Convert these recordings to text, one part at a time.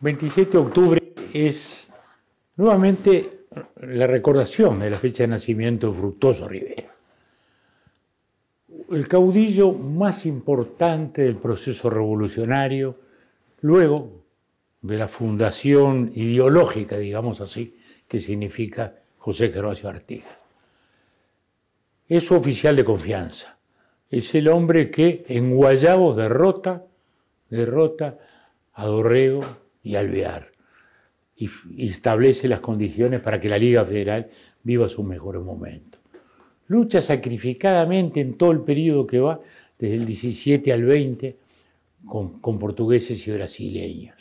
27 de octubre es nuevamente la recordación de la fecha de nacimiento de Fructoso Rivera, el caudillo más importante del proceso revolucionario, luego de la fundación ideológica, digamos así, que significa José Gervasio Artigas. Es su oficial de confianza, es el hombre que en Guayabo derrota, derrota a Dorrego, y Alvear y, establece las condiciones para que la Liga Federal viva su mejor momento. Lucha sacrificadamente en todo el periodo que va, desde el 17 al 20, con, portugueses y brasileños.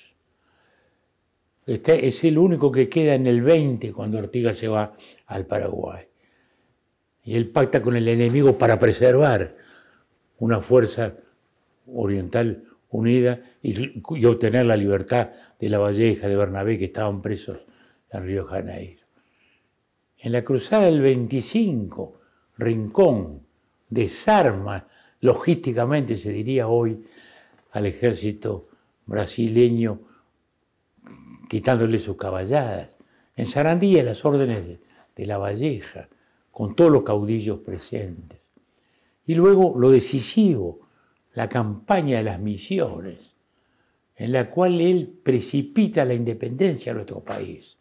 Este es el único que queda en el 20 cuando Ortiga se va al Paraguay. Y él pacta con el enemigo para preservar una fuerza oriental unida y, obtener la libertad de La Valleja, de Bernabé, que estaban presos en Río Janeiro. En la cruzada del 25, Rincón desarma, logísticamente se diría hoy, al ejército brasileño, quitándole sus caballadas. En Sarandía, las órdenes de, de La Valleja, con todos los caudillos presentes. Y luego lo decisivo, la campaña de las misiones, en la cual él precipita la independencia de nuestro país.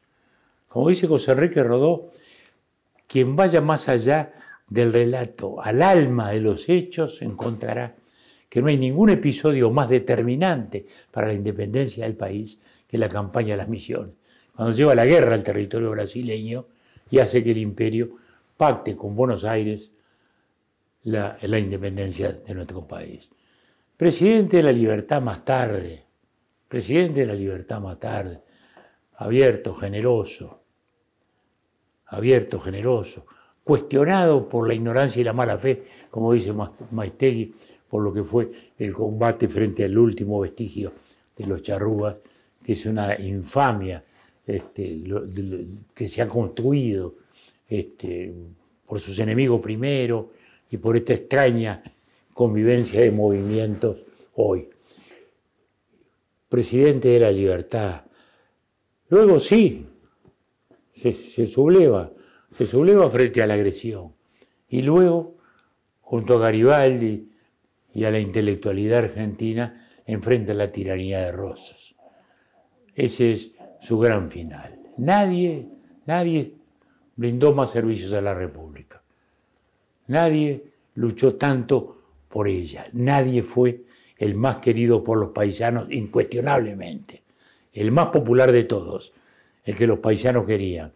Como dice José Enrique Rodó, quien vaya más allá del relato al alma de los hechos encontrará que no hay ningún episodio más determinante para la independencia del país que la campaña de las misiones, cuando lleva la guerra al territorio brasileño y hace que el imperio pacte con Buenos Aires la, la independencia de nuestro país. Presidente de la Libertad más tarde, presidente de la Libertad más tarde, abierto, generoso, abierto, generoso, cuestionado por la ignorancia y la mala fe, como dice maitegui por lo que fue el combate frente al último vestigio de los charrúas, que es una infamia este, que se ha construido este, por sus enemigos primero y por esta extraña convivencia de movimientos hoy. Presidente de la libertad. Luego sí, se, subleva, se subleva frente a la agresión. Y luego, junto a Garibaldi y a la intelectualidad argentina, enfrenta la tiranía de Rosas. Ese es su gran final. Nadie, nadie brindó más servicios a la República. Nadie luchó tanto por ella. Nadie fue el más querido por los paisanos, incuestionablemente. El más popular de todos, el que los paisanos querían,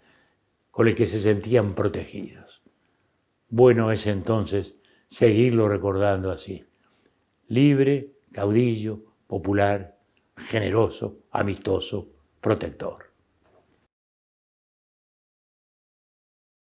con el que se sentían protegidos. Bueno es entonces seguirlo recordando así. Libre, caudillo, popular, generoso, amistoso, protector.